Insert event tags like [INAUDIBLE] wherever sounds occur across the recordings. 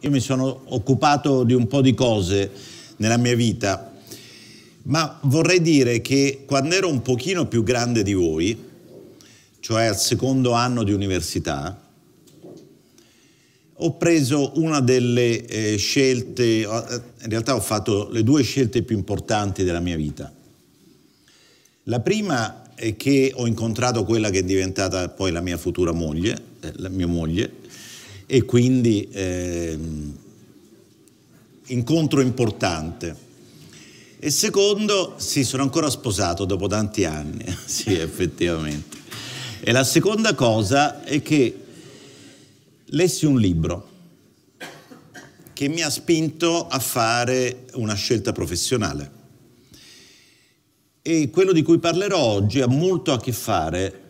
Io mi sono occupato di un po' di cose nella mia vita, ma vorrei dire che quando ero un pochino più grande di voi, cioè al secondo anno di università, ho preso una delle eh, scelte, eh, in realtà ho fatto le due scelte più importanti della mia vita. La prima è che ho incontrato quella che è diventata poi la mia futura moglie, eh, la mia moglie, e quindi eh, incontro importante. E secondo, sì, sono ancora sposato dopo tanti anni, [LAUGHS] sì, effettivamente. E la seconda cosa è che lessi un libro che mi ha spinto a fare una scelta professionale. E quello di cui parlerò oggi ha molto a che fare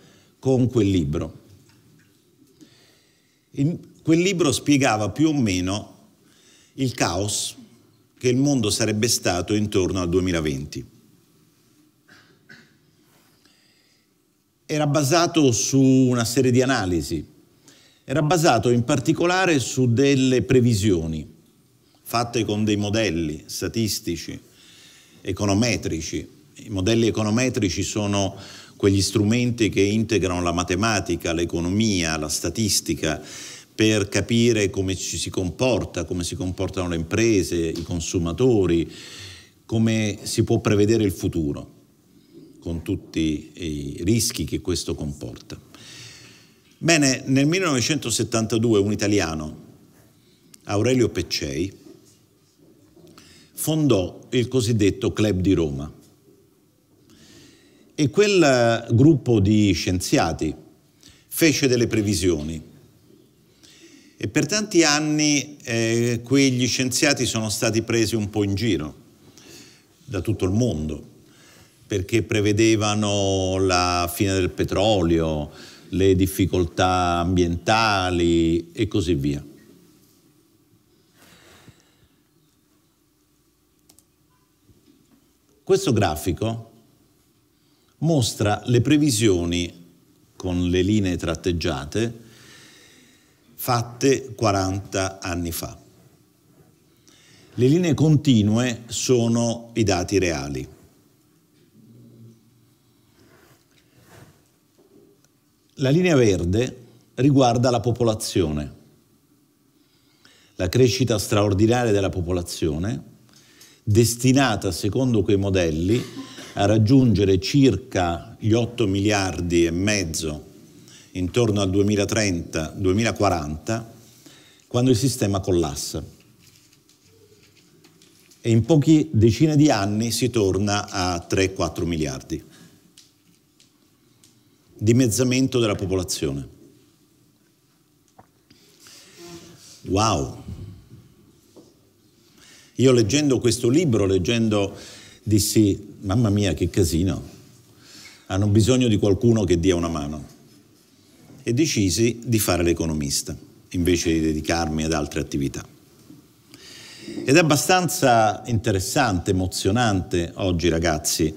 con quel libro. Il, Quel libro spiegava più o meno il caos che il mondo sarebbe stato intorno al 2020. Era basato su una serie di analisi, era basato in particolare su delle previsioni fatte con dei modelli statistici, econometrici. I modelli econometrici sono quegli strumenti che integrano la matematica, l'economia, la statistica per capire come ci si comporta, come si comportano le imprese, i consumatori, come si può prevedere il futuro con tutti i rischi che questo comporta. Bene, nel 1972 un italiano, Aurelio Peccei, fondò il cosiddetto Club di Roma. E quel eh, gruppo di scienziati fece delle previsioni e per tanti anni eh, quegli scienziati sono stati presi un po' in giro da tutto il mondo, perché prevedevano la fine del petrolio, le difficoltà ambientali e così via. Questo grafico mostra le previsioni con le linee tratteggiate fatte 40 anni fa. Le linee continue sono i dati reali. La linea verde riguarda la popolazione, la crescita straordinaria della popolazione, destinata, secondo quei modelli, a raggiungere circa gli 8 miliardi e mezzo intorno al 2030-2040, quando il sistema collassa. E in poche decine di anni si torna a 3-4 miliardi. Dimezzamento della popolazione. Wow! Io leggendo questo libro, leggendo, dissi, mamma mia che casino, hanno bisogno di qualcuno che dia una mano e decisi di fare l'economista, invece di dedicarmi ad altre attività. Ed è abbastanza interessante, emozionante oggi ragazzi,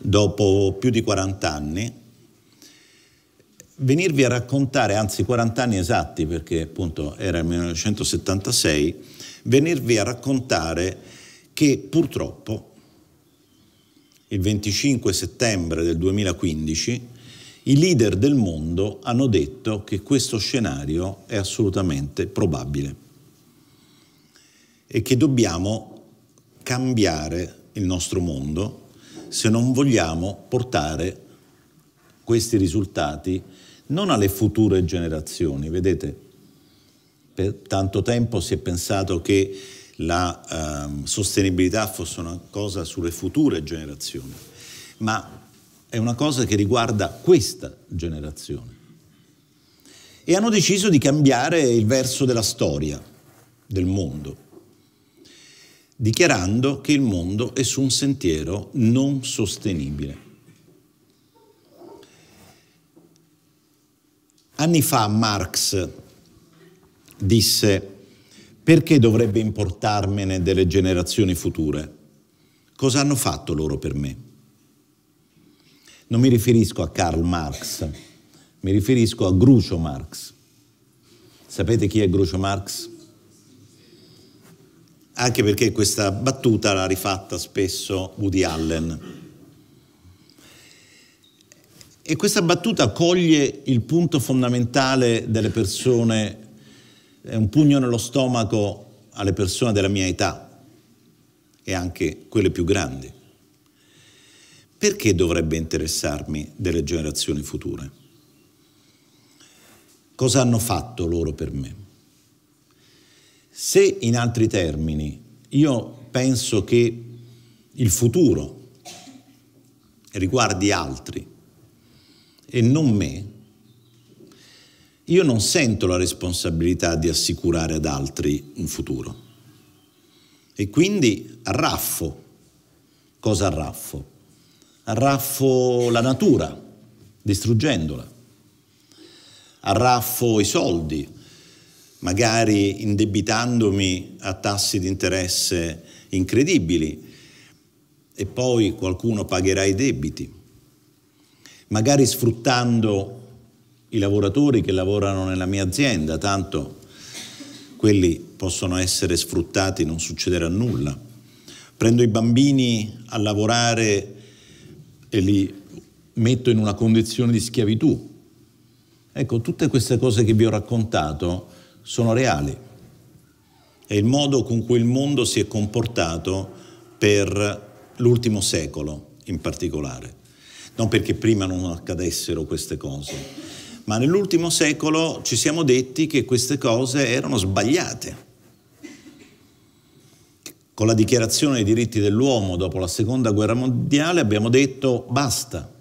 dopo più di 40 anni, venirvi a raccontare, anzi 40 anni esatti perché appunto era il 1976, venirvi a raccontare che purtroppo il 25 settembre del 2015 i leader del mondo hanno detto che questo scenario è assolutamente probabile e che dobbiamo cambiare il nostro mondo se non vogliamo portare questi risultati non alle future generazioni. Vedete, per tanto tempo si è pensato che la eh, sostenibilità fosse una cosa sulle future generazioni, ma è una cosa che riguarda questa generazione. E hanno deciso di cambiare il verso della storia, del mondo, dichiarando che il mondo è su un sentiero non sostenibile. Anni fa Marx disse perché dovrebbe importarmene delle generazioni future? Cosa hanno fatto loro per me? Non mi riferisco a Karl Marx, mi riferisco a Grucio Marx. Sapete chi è Grucio Marx? Anche perché questa battuta l'ha rifatta spesso Woody Allen. E questa battuta coglie il punto fondamentale delle persone, è un pugno nello stomaco alle persone della mia età e anche quelle più grandi perché dovrebbe interessarmi delle generazioni future? Cosa hanno fatto loro per me? Se in altri termini io penso che il futuro riguardi altri e non me, io non sento la responsabilità di assicurare ad altri un futuro. E quindi arraffo. Cosa raffo? arraffo la natura, distruggendola, arraffo i soldi, magari indebitandomi a tassi di interesse incredibili e poi qualcuno pagherà i debiti, magari sfruttando i lavoratori che lavorano nella mia azienda, tanto quelli possono essere sfruttati, non succederà nulla. Prendo i bambini a lavorare e li metto in una condizione di schiavitù. Ecco, tutte queste cose che vi ho raccontato sono reali. È il modo con cui il mondo si è comportato per l'ultimo secolo in particolare. Non perché prima non accadessero queste cose, ma nell'ultimo secolo ci siamo detti che queste cose erano sbagliate con la dichiarazione dei diritti dell'uomo dopo la seconda guerra mondiale abbiamo detto basta,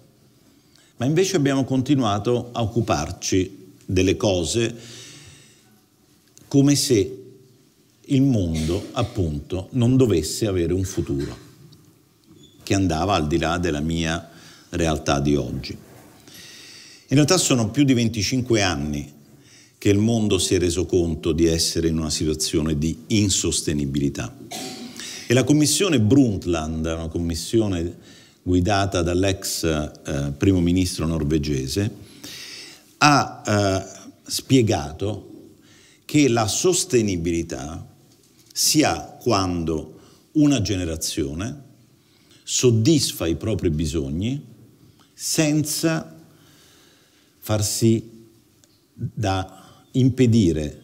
ma invece abbiamo continuato a occuparci delle cose come se il mondo appunto non dovesse avere un futuro che andava al di là della mia realtà di oggi. In realtà sono più di 25 anni che il mondo si è reso conto di essere in una situazione di insostenibilità e la commissione Brundtland, una commissione guidata dall'ex eh, primo ministro norvegese, ha eh, spiegato che la sostenibilità si ha quando una generazione soddisfa i propri bisogni senza farsi da impedire,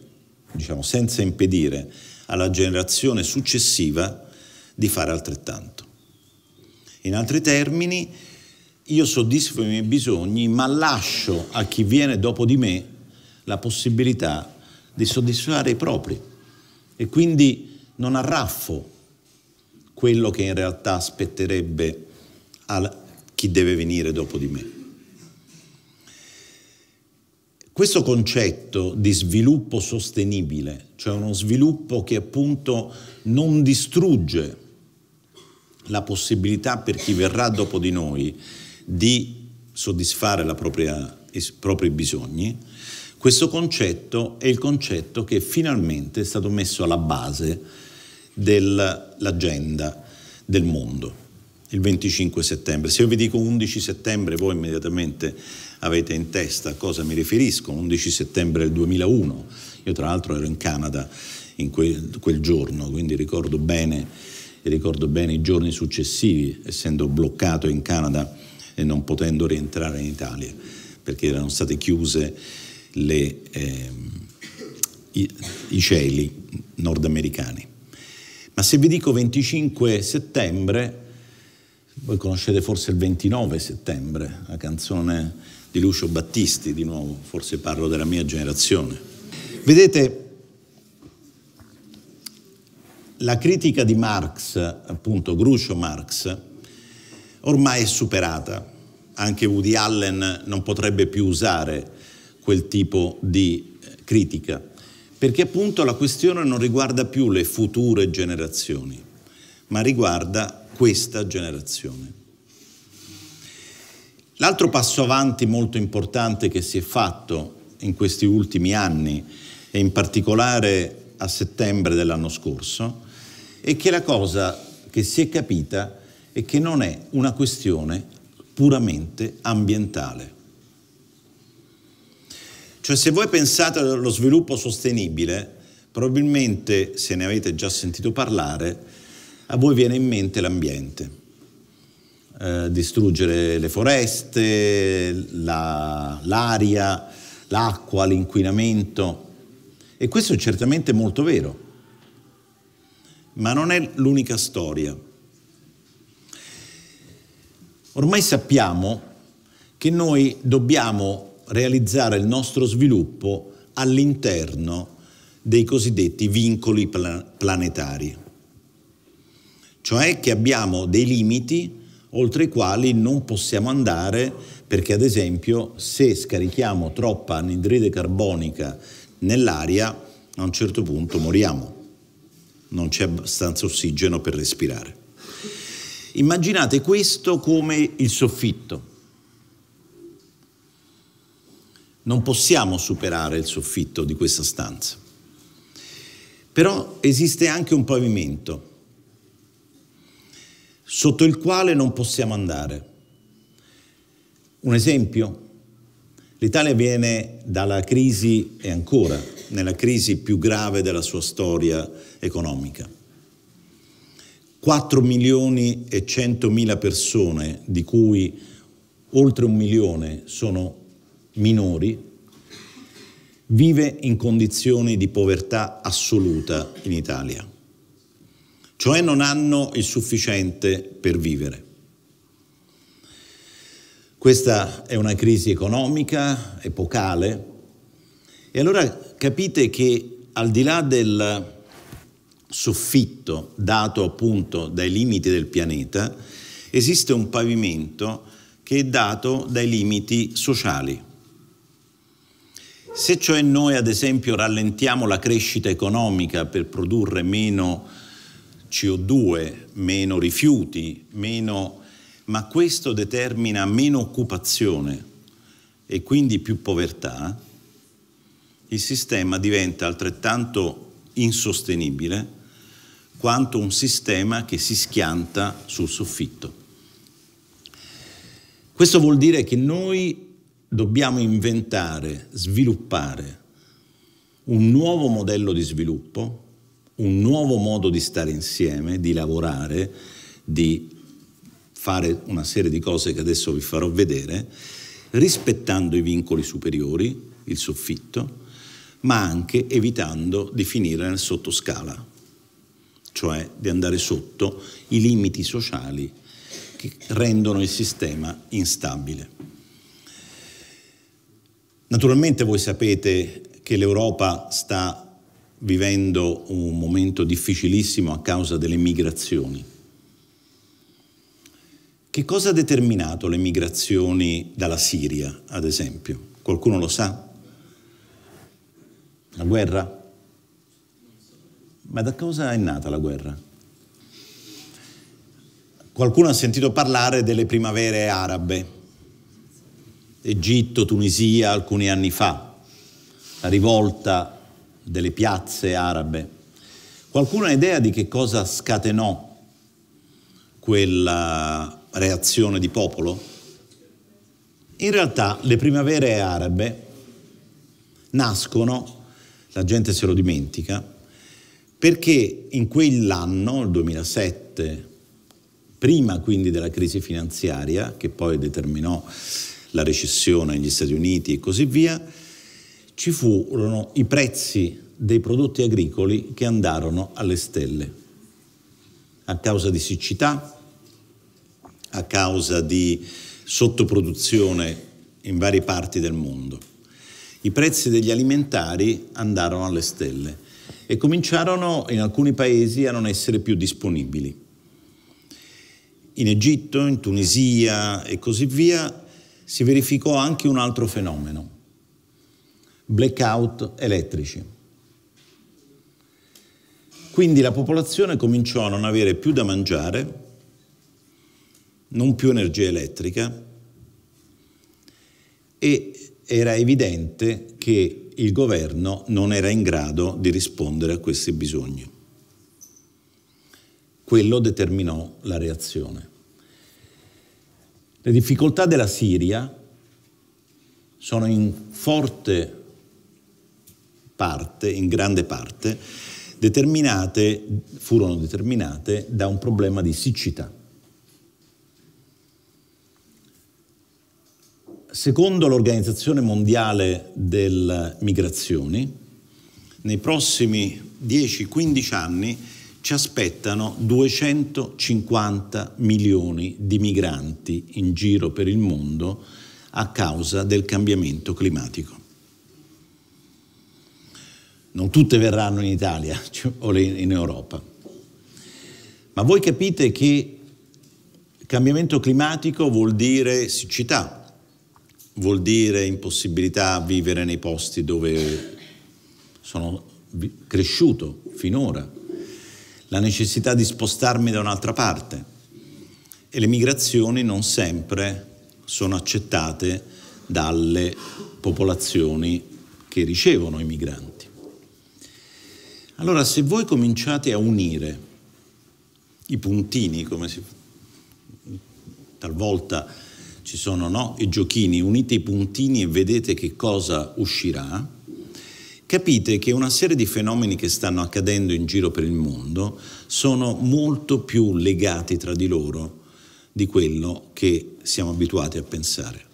diciamo senza impedire alla generazione successiva di fare altrettanto. In altri termini, io soddisfo i miei bisogni, ma lascio a chi viene dopo di me la possibilità di soddisfare i propri e quindi non arraffo quello che in realtà aspetterebbe a chi deve venire dopo di me. Questo concetto di sviluppo sostenibile cioè uno sviluppo che appunto non distrugge la possibilità per chi verrà dopo di noi di soddisfare i propri bisogni, questo concetto è il concetto che finalmente è stato messo alla base dell'agenda del mondo il 25 settembre. Se io vi dico 11 settembre, voi immediatamente avete in testa a cosa mi riferisco, 11 settembre del 2001 io tra l'altro ero in Canada in quel, quel giorno, quindi ricordo bene, ricordo bene, i giorni successivi, essendo bloccato in Canada e non potendo rientrare in Italia, perché erano state chiuse le, eh, i, i cieli nordamericani. Ma se vi dico 25 settembre, voi conoscete forse il 29 settembre, la canzone di Lucio Battisti, di nuovo, forse parlo della mia generazione. Vedete, la critica di Marx, appunto Gruscio Marx, ormai è superata. Anche Woody Allen non potrebbe più usare quel tipo di eh, critica, perché appunto la questione non riguarda più le future generazioni, ma riguarda questa generazione. L'altro passo avanti molto importante che si è fatto in questi ultimi anni e in particolare a settembre dell'anno scorso, è che la cosa che si è capita è che non è una questione puramente ambientale. Cioè se voi pensate allo sviluppo sostenibile, probabilmente se ne avete già sentito parlare, a voi viene in mente l'ambiente. Eh, distruggere le foreste, l'aria, l'acqua, l'inquinamento. E questo è certamente molto vero, ma non è l'unica storia. Ormai sappiamo che noi dobbiamo realizzare il nostro sviluppo all'interno dei cosiddetti vincoli planetari, cioè che abbiamo dei limiti oltre i quali non possiamo andare perché ad esempio se scarichiamo troppa anidride carbonica nell'aria a un certo punto moriamo, non c'è abbastanza ossigeno per respirare. Immaginate questo come il soffitto. Non possiamo superare il soffitto di questa stanza. Però esiste anche un pavimento sotto il quale non possiamo andare. Un esempio? L'Italia viene dalla crisi e ancora nella crisi più grave della sua storia economica. 4 milioni e 100 mila persone, di cui oltre un milione sono minori, vive in condizioni di povertà assoluta in Italia, cioè non hanno il sufficiente per vivere. Questa è una crisi economica, epocale, e allora capite che al di là del soffitto dato appunto dai limiti del pianeta, esiste un pavimento che è dato dai limiti sociali. Se cioè noi ad esempio rallentiamo la crescita economica per produrre meno CO2, meno rifiuti, meno ma questo determina meno occupazione e quindi più povertà, il sistema diventa altrettanto insostenibile quanto un sistema che si schianta sul soffitto. Questo vuol dire che noi dobbiamo inventare, sviluppare un nuovo modello di sviluppo, un nuovo modo di stare insieme, di lavorare, di fare una serie di cose che adesso vi farò vedere, rispettando i vincoli superiori, il soffitto, ma anche evitando di finire nel sottoscala, cioè di andare sotto i limiti sociali che rendono il sistema instabile. Naturalmente voi sapete che l'Europa sta vivendo un momento difficilissimo a causa delle migrazioni che cosa ha determinato le migrazioni dalla Siria, ad esempio? Qualcuno lo sa? La guerra? Ma da cosa è nata la guerra? Qualcuno ha sentito parlare delle primavere arabe, Egitto, Tunisia alcuni anni fa, la rivolta delle piazze arabe. Qualcuno ha idea di che cosa scatenò quella reazione di popolo? In realtà le primavere arabe nascono, la gente se lo dimentica, perché in quell'anno, il 2007, prima quindi della crisi finanziaria, che poi determinò la recessione negli Stati Uniti e così via, ci furono i prezzi dei prodotti agricoli che andarono alle stelle a causa di siccità, a causa di sottoproduzione in varie parti del mondo. I prezzi degli alimentari andarono alle stelle e cominciarono in alcuni paesi a non essere più disponibili. In Egitto, in Tunisia e così via si verificò anche un altro fenomeno, blackout elettrici. Quindi la popolazione cominciò a non avere più da mangiare non più energia elettrica e era evidente che il governo non era in grado di rispondere a questi bisogni. Quello determinò la reazione. Le difficoltà della Siria sono in forte parte, in grande parte, determinate, furono determinate da un problema di siccità. Secondo l'Organizzazione Mondiale delle Migrazioni, nei prossimi 10-15 anni ci aspettano 250 milioni di migranti in giro per il mondo a causa del cambiamento climatico. Non tutte verranno in Italia [LAUGHS] cioè, o in Europa. Ma voi capite che il cambiamento climatico vuol dire siccità, vuol dire impossibilità a vivere nei posti dove sono cresciuto finora, la necessità di spostarmi da un'altra parte e le migrazioni non sempre sono accettate dalle popolazioni che ricevono i migranti. Allora se voi cominciate a unire i puntini, come si talvolta ci sono no, i giochini, unite i puntini e vedete che cosa uscirà, capite che una serie di fenomeni che stanno accadendo in giro per il mondo sono molto più legati tra di loro di quello che siamo abituati a pensare.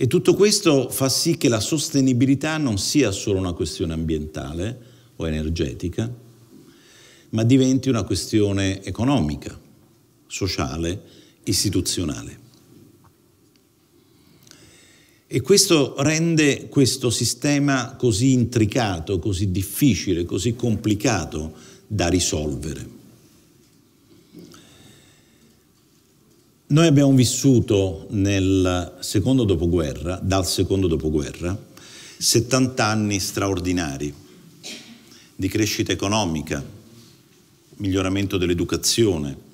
E tutto questo fa sì che la sostenibilità non sia solo una questione ambientale o energetica, ma diventi una questione economica, sociale istituzionale. E questo rende questo sistema così intricato, così difficile, così complicato da risolvere. Noi abbiamo vissuto nel secondo dopoguerra, dal secondo dopoguerra, 70 anni straordinari di crescita economica, miglioramento dell'educazione,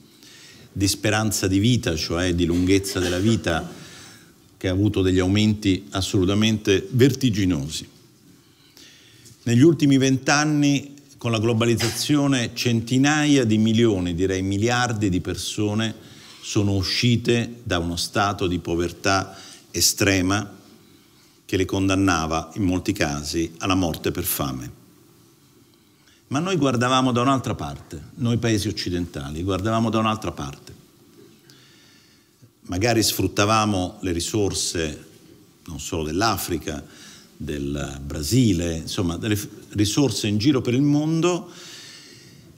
di speranza di vita, cioè di lunghezza della vita, che ha avuto degli aumenti assolutamente vertiginosi. Negli ultimi vent'anni, con la globalizzazione, centinaia di milioni, direi miliardi di persone sono uscite da uno stato di povertà estrema che le condannava in molti casi alla morte per fame. Ma noi guardavamo da un'altra parte, noi paesi occidentali, guardavamo da un'altra parte. Magari sfruttavamo le risorse non solo dell'Africa, del Brasile, insomma delle risorse in giro per il mondo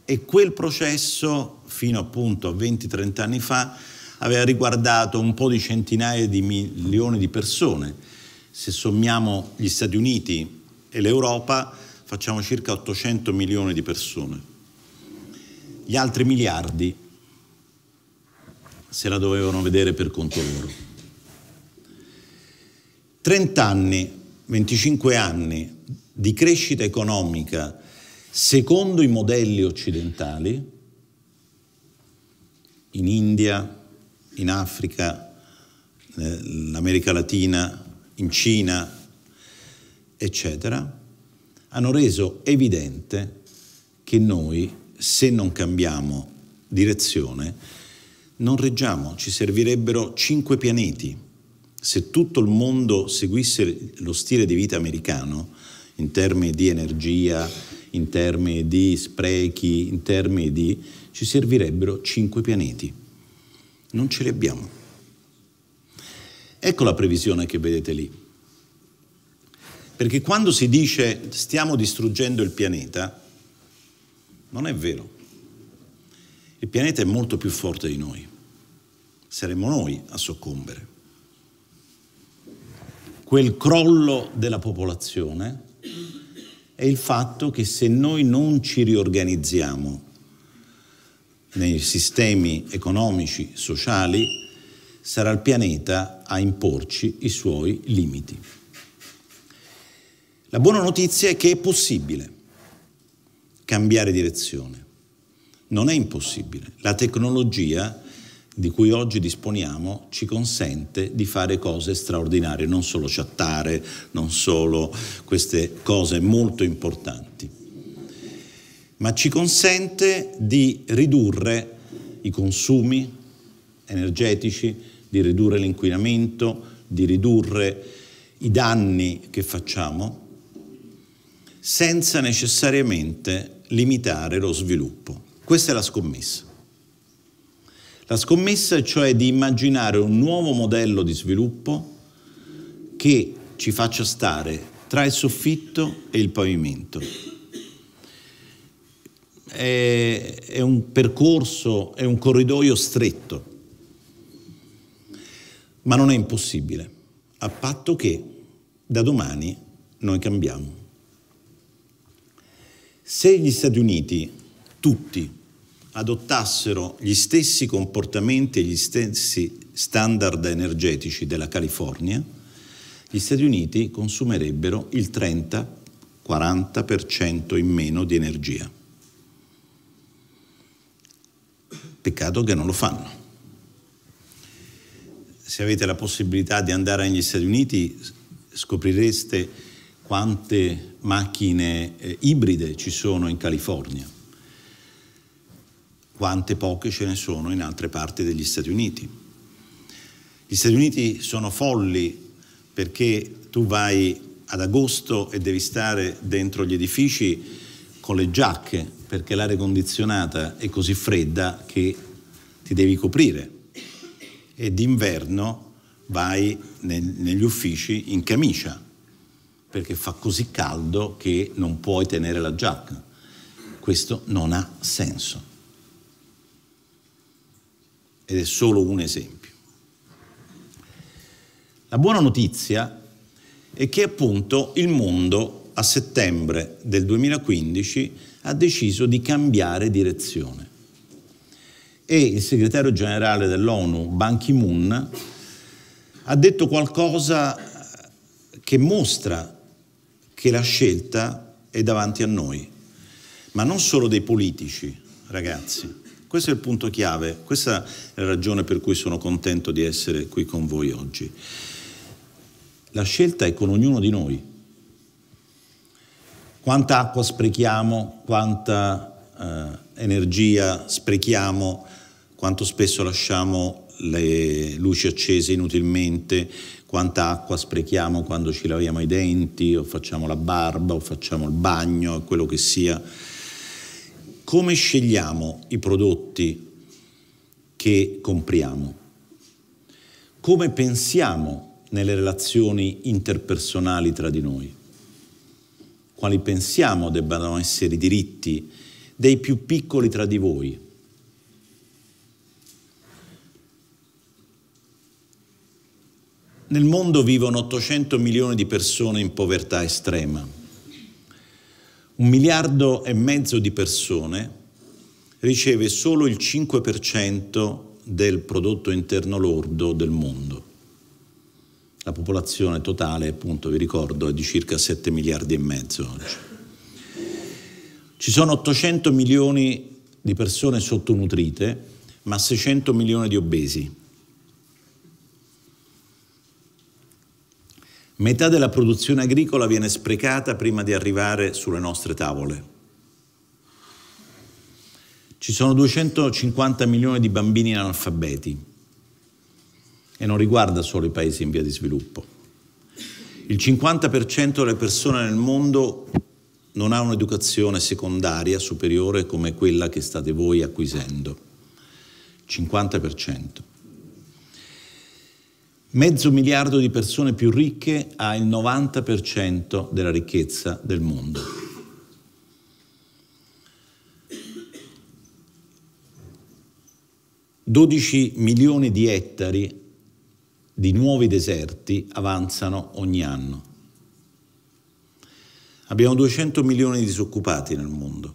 e quel processo fino appunto a 20-30 anni fa aveva riguardato un po' di centinaia di milioni di persone. Se sommiamo gli Stati Uniti e l'Europa facciamo circa 800 milioni di persone. Gli altri miliardi se la dovevano vedere per conto loro. 30 anni, 25 anni di crescita economica secondo i modelli occidentali, in India, in Africa, eh, nell'America Latina, in Cina, eccetera, hanno reso evidente che noi, se non cambiamo direzione, non reggiamo, ci servirebbero cinque pianeti. Se tutto il mondo seguisse lo stile di vita americano, in termini di energia, in termini di sprechi, in termini di... ci servirebbero cinque pianeti. Non ce li abbiamo. Ecco la previsione che vedete lì. Perché quando si dice stiamo distruggendo il pianeta, non è vero. Il pianeta è molto più forte di noi. Saremmo noi a soccombere. Quel crollo della popolazione è il fatto che se noi non ci riorganizziamo nei sistemi economici, sociali, sarà il pianeta a imporci i suoi limiti. La buona notizia è che è possibile cambiare direzione. Non è impossibile. La tecnologia di cui oggi disponiamo ci consente di fare cose straordinarie, non solo chattare, non solo queste cose molto importanti, ma ci consente di ridurre i consumi energetici, di ridurre l'inquinamento, di ridurre i danni che facciamo senza necessariamente limitare lo sviluppo. Questa è la scommessa. La scommessa è cioè di immaginare un nuovo modello di sviluppo che ci faccia stare tra il soffitto e il pavimento. È, è un percorso, è un corridoio stretto, ma non è impossibile, a patto che da domani noi cambiamo. Se gli Stati Uniti, tutti, adottassero gli stessi comportamenti e gli stessi standard energetici della California, gli Stati Uniti consumerebbero il 30-40% in meno di energia. Peccato che non lo fanno. Se avete la possibilità di andare negli Stati Uniti scoprireste quante macchine eh, ibride ci sono in California, quante poche ce ne sono in altre parti degli Stati Uniti. Gli Stati Uniti sono folli perché tu vai ad agosto e devi stare dentro gli edifici con le giacche perché l'aria condizionata è così fredda che ti devi coprire e d'inverno vai nel, negli uffici in camicia perché fa così caldo che non puoi tenere la giacca. Questo non ha senso. Ed è solo un esempio. La buona notizia è che appunto il mondo a settembre del 2015 ha deciso di cambiare direzione. E il segretario generale dell'ONU, Ban Ki-moon, ha detto qualcosa che mostra che la scelta è davanti a noi, ma non solo dei politici, ragazzi. Questo è il punto chiave, questa è la ragione per cui sono contento di essere qui con voi oggi. La scelta è con ognuno di noi. Quanta acqua sprechiamo, quanta eh, energia sprechiamo, quanto spesso lasciamo le luci accese inutilmente, quanta acqua sprechiamo quando ci laviamo i denti o facciamo la barba o facciamo il bagno, quello che sia. Come scegliamo i prodotti che compriamo? Come pensiamo nelle relazioni interpersonali tra di noi? Quali pensiamo debbano essere i diritti dei più piccoli tra di voi? Nel mondo vivono 800 milioni di persone in povertà estrema. Un miliardo e mezzo di persone riceve solo il 5% del prodotto interno lordo del mondo. La popolazione totale, appunto, vi ricordo, è di circa 7 miliardi e mezzo oggi. Ci sono 800 milioni di persone sottonutrite, ma 600 milioni di obesi. Metà della produzione agricola viene sprecata prima di arrivare sulle nostre tavole. Ci sono 250 milioni di bambini analfabeti e non riguarda solo i paesi in via di sviluppo. Il 50% delle persone nel mondo non ha un'educazione secondaria superiore come quella che state voi acquisendo. 50%. Mezzo miliardo di persone più ricche ha il 90% della ricchezza del mondo. Dodici milioni di ettari di nuovi deserti avanzano ogni anno. Abbiamo 200 milioni di disoccupati nel mondo.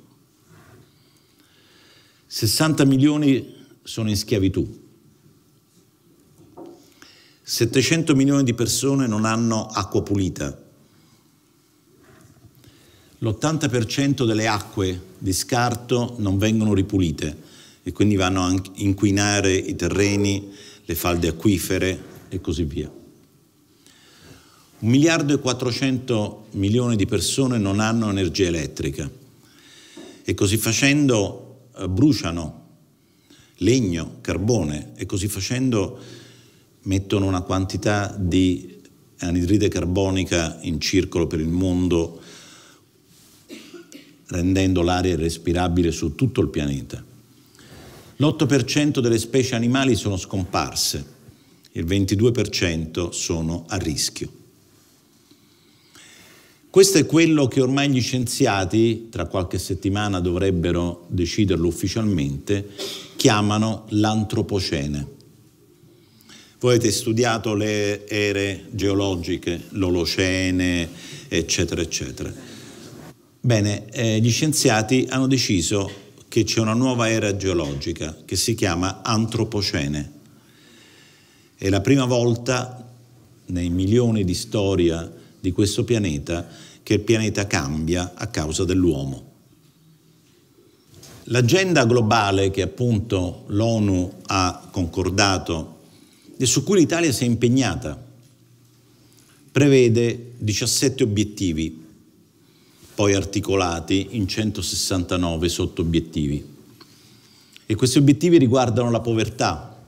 60 milioni sono in schiavitù. 700 milioni di persone non hanno acqua pulita. L'80% delle acque di scarto non vengono ripulite e quindi vanno a inquinare i terreni, le falde acquifere e così via. 1 miliardo e 400 milioni di persone non hanno energia elettrica e così facendo eh, bruciano legno, carbone e così facendo mettono una quantità di anidride carbonica in circolo per il mondo rendendo l'aria irrespirabile su tutto il pianeta. L'8% delle specie animali sono scomparse, il 22% sono a rischio. Questo è quello che ormai gli scienziati, tra qualche settimana dovrebbero deciderlo ufficialmente, chiamano l'antropocene voi avete studiato le ere geologiche, l'Olocene, eccetera, eccetera. Bene, eh, gli scienziati hanno deciso che c'è una nuova era geologica che si chiama Antropocene. È la prima volta nei milioni di storia di questo pianeta che il pianeta cambia a causa dell'uomo. L'agenda globale che appunto l'ONU ha concordato e su cui l'Italia si è impegnata. Prevede 17 obiettivi, poi articolati in 169 sottobiettivi. E questi obiettivi riguardano la povertà,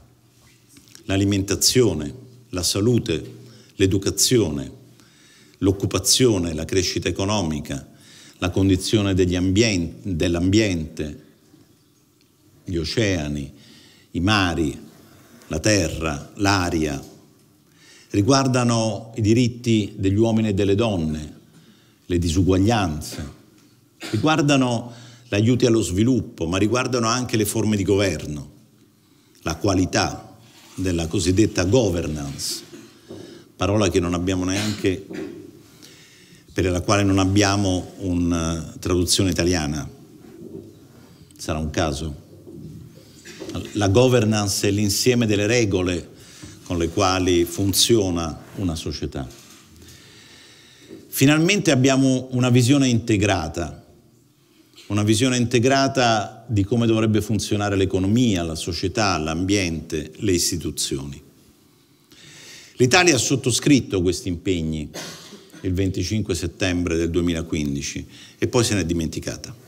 l'alimentazione, la salute, l'educazione, l'occupazione, la crescita economica, la condizione dell'ambiente, gli oceani, i mari, la terra, l'aria, riguardano i diritti degli uomini e delle donne, le disuguaglianze, riguardano l'aiuto allo sviluppo, ma riguardano anche le forme di governo, la qualità della cosiddetta governance, parola che non abbiamo neanche, per la quale non abbiamo una traduzione italiana. Sarà un caso? la governance è l'insieme delle regole con le quali funziona una società. Finalmente abbiamo una visione integrata, una visione integrata di come dovrebbe funzionare l'economia, la società, l'ambiente, le istituzioni. L'Italia ha sottoscritto questi impegni il 25 settembre del 2015 e poi se n'è dimenticata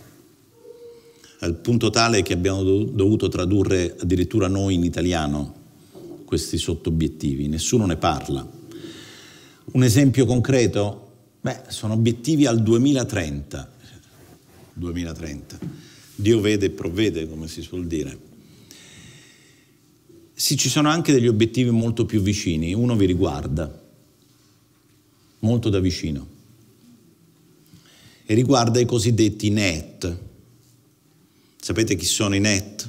al punto tale che abbiamo dovuto tradurre addirittura noi in italiano questi sottobiettivi, nessuno ne parla. Un esempio concreto? Beh, sono obiettivi al 2030. 2030. Dio vede e provvede, come si suol dire. Sì, ci sono anche degli obiettivi molto più vicini, uno vi riguarda, molto da vicino, e riguarda i cosiddetti net, Sapete chi sono i net?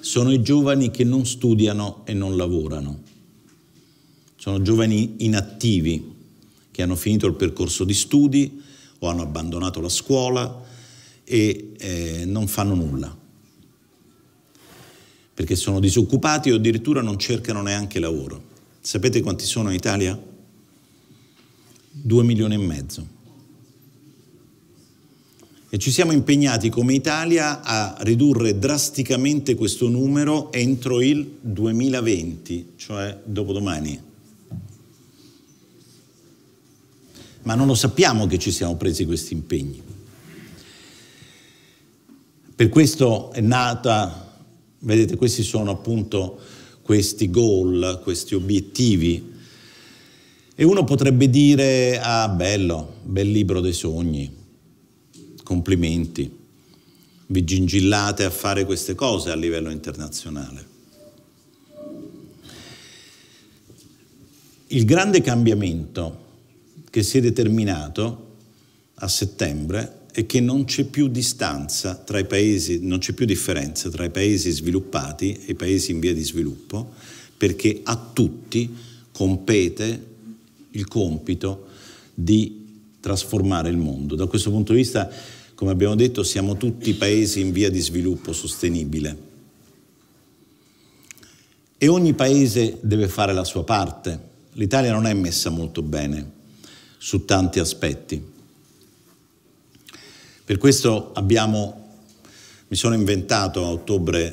Sono i giovani che non studiano e non lavorano. Sono giovani inattivi che hanno finito il percorso di studi o hanno abbandonato la scuola e eh, non fanno nulla perché sono disoccupati o addirittura non cercano neanche lavoro. Sapete quanti sono in Italia? Due milioni e mezzo. E ci siamo impegnati come Italia a ridurre drasticamente questo numero entro il 2020, cioè dopodomani. Ma non lo sappiamo che ci siamo presi questi impegni. Per questo è nata, vedete, questi sono appunto questi goal, questi obiettivi. E uno potrebbe dire, ah bello, bel libro dei sogni, complimenti, vi gingillate a fare queste cose a livello internazionale. Il grande cambiamento che si è determinato a settembre è che non c'è più distanza tra i paesi, non c'è più differenza tra i paesi sviluppati e i paesi in via di sviluppo, perché a tutti compete il compito di trasformare il mondo. Da questo punto di vista come abbiamo detto, siamo tutti paesi in via di sviluppo sostenibile e ogni paese deve fare la sua parte. L'Italia non è messa molto bene su tanti aspetti. Per questo abbiamo, mi sono inventato a ottobre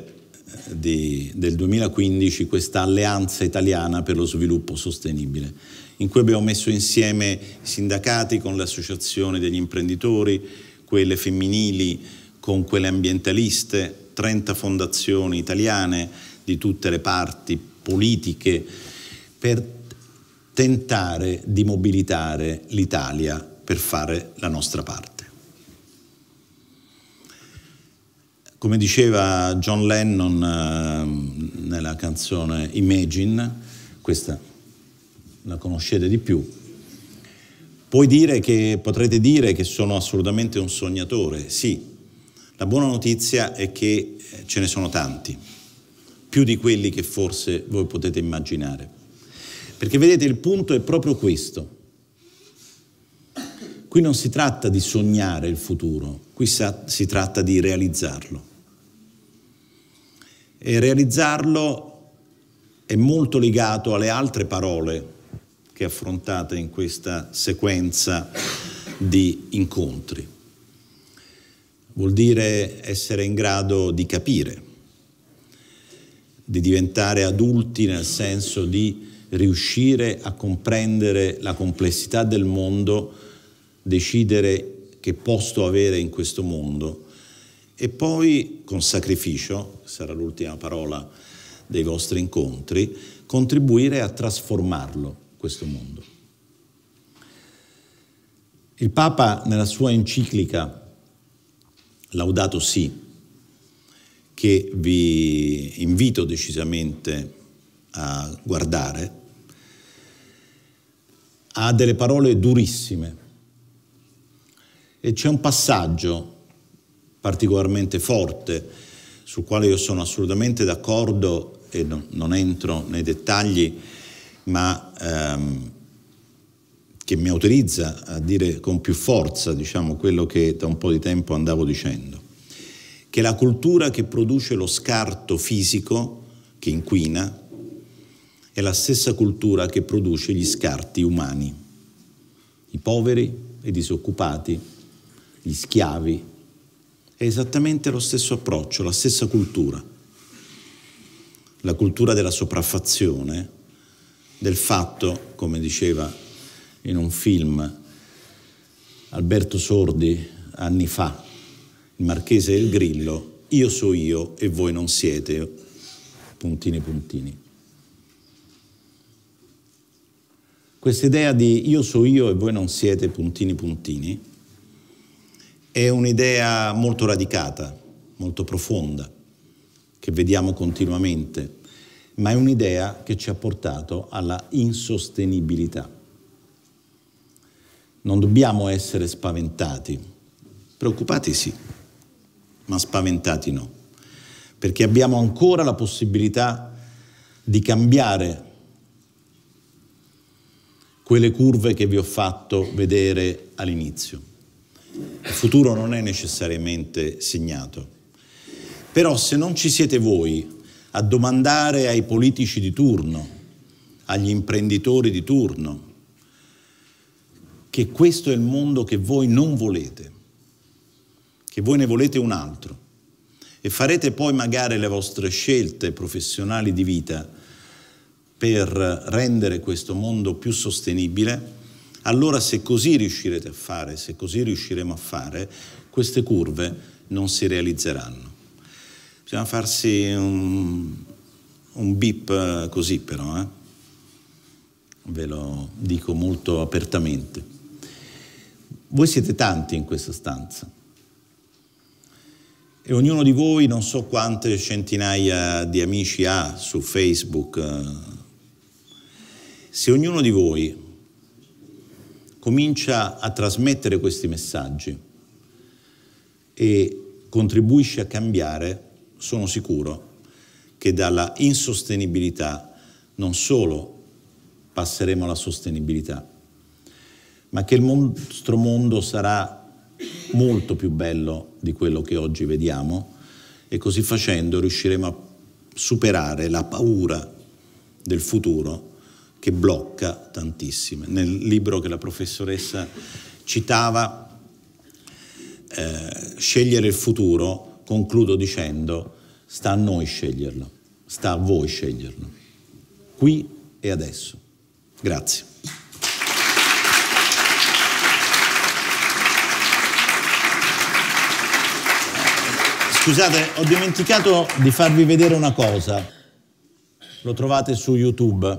eh, di, del 2015 questa alleanza italiana per lo sviluppo sostenibile, in cui abbiamo messo insieme i sindacati con le associazioni degli imprenditori, quelle femminili con quelle ambientaliste, 30 fondazioni italiane di tutte le parti politiche per tentare di mobilitare l'Italia per fare la nostra parte. Come diceva John Lennon ehm, nella canzone Imagine, questa la conoscete di più, Puoi dire che, potrete dire che sono assolutamente un sognatore, sì. La buona notizia è che eh, ce ne sono tanti, più di quelli che forse voi potete immaginare. Perché vedete, il punto è proprio questo. Qui non si tratta di sognare il futuro, qui si tratta di realizzarlo. E realizzarlo è molto legato alle altre parole che affrontate in questa sequenza di incontri. Vuol dire essere in grado di capire, di diventare adulti nel senso di riuscire a comprendere la complessità del mondo, decidere che posto avere in questo mondo e poi con sacrificio, sarà l'ultima parola dei vostri incontri, contribuire a trasformarlo questo mondo. Il Papa nella sua enciclica Laudato Si, che vi invito decisamente a guardare, ha delle parole durissime e c'è un passaggio particolarmente forte sul quale io sono assolutamente d'accordo e non entro nei dettagli ma ehm, che mi autorizza a dire con più forza diciamo, quello che da un po' di tempo andavo dicendo, che la cultura che produce lo scarto fisico, che inquina, è la stessa cultura che produce gli scarti umani, i poveri, i disoccupati, gli schiavi. È esattamente lo stesso approccio, la stessa cultura. La cultura della sopraffazione del fatto, come diceva in un film Alberto Sordi anni fa, il Marchese del Grillo, io so io e voi non siete, puntini puntini. Quest'idea di io so io e voi non siete, puntini puntini, è un'idea molto radicata, molto profonda, che vediamo continuamente ma è un'idea che ci ha portato alla insostenibilità. Non dobbiamo essere spaventati, preoccupati sì, ma spaventati no, perché abbiamo ancora la possibilità di cambiare quelle curve che vi ho fatto vedere all'inizio. Il futuro non è necessariamente segnato, però se non ci siete voi a domandare ai politici di turno, agli imprenditori di turno, che questo è il mondo che voi non volete, che voi ne volete un altro. E farete poi magari le vostre scelte professionali di vita per rendere questo mondo più sostenibile, allora se così riuscirete a fare, se così riusciremo a fare, queste curve non si realizzeranno. Bisogna farsi un, un beep eh, così però, eh? ve lo dico molto apertamente. Voi siete tanti in questa stanza e ognuno di voi non so quante centinaia di amici ha su Facebook. Eh. Se ognuno di voi comincia a trasmettere questi messaggi e contribuisce a cambiare, sono sicuro che dalla insostenibilità non solo passeremo alla sostenibilità, ma che il nostro mondo sarà molto più bello di quello che oggi vediamo e così facendo riusciremo a superare la paura del futuro che blocca tantissime. Nel libro che la professoressa citava, eh, Scegliere il futuro, concludo dicendo, sta a noi sceglierlo, sta a voi sceglierlo, qui e adesso. Grazie. Scusate, ho dimenticato di farvi vedere una cosa. Lo trovate su YouTube.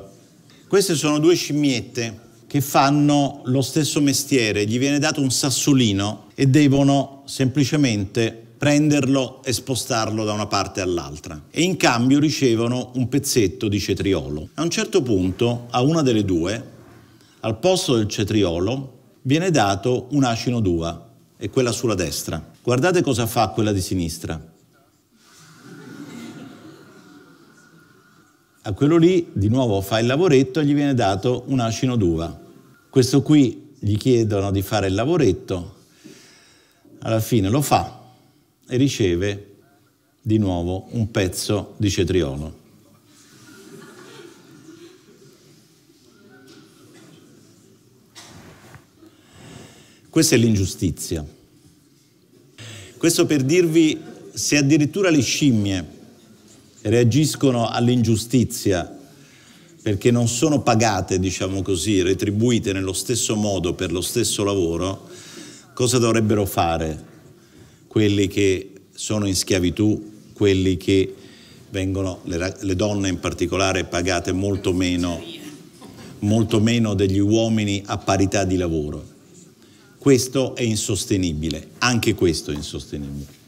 Queste sono due scimmiette che fanno lo stesso mestiere, gli viene dato un sassolino e devono semplicemente prenderlo e spostarlo da una parte all'altra e in cambio ricevono un pezzetto di cetriolo. A un certo punto, a una delle due, al posto del cetriolo viene dato un asino d'uva e quella sulla destra. Guardate cosa fa quella di sinistra. A quello lì di nuovo fa il lavoretto e gli viene dato un asino d'uva. Questo qui gli chiedono di fare il lavoretto, alla fine lo fa, e riceve di nuovo un pezzo di cetriolo. Questa è l'ingiustizia. Questo per dirvi se addirittura le scimmie reagiscono all'ingiustizia perché non sono pagate, diciamo così, retribuite nello stesso modo per lo stesso lavoro, cosa dovrebbero fare quelli che sono in schiavitù, quelli che vengono, le, le donne in particolare, pagate molto meno, molto meno degli uomini a parità di lavoro. Questo è insostenibile, anche questo è insostenibile.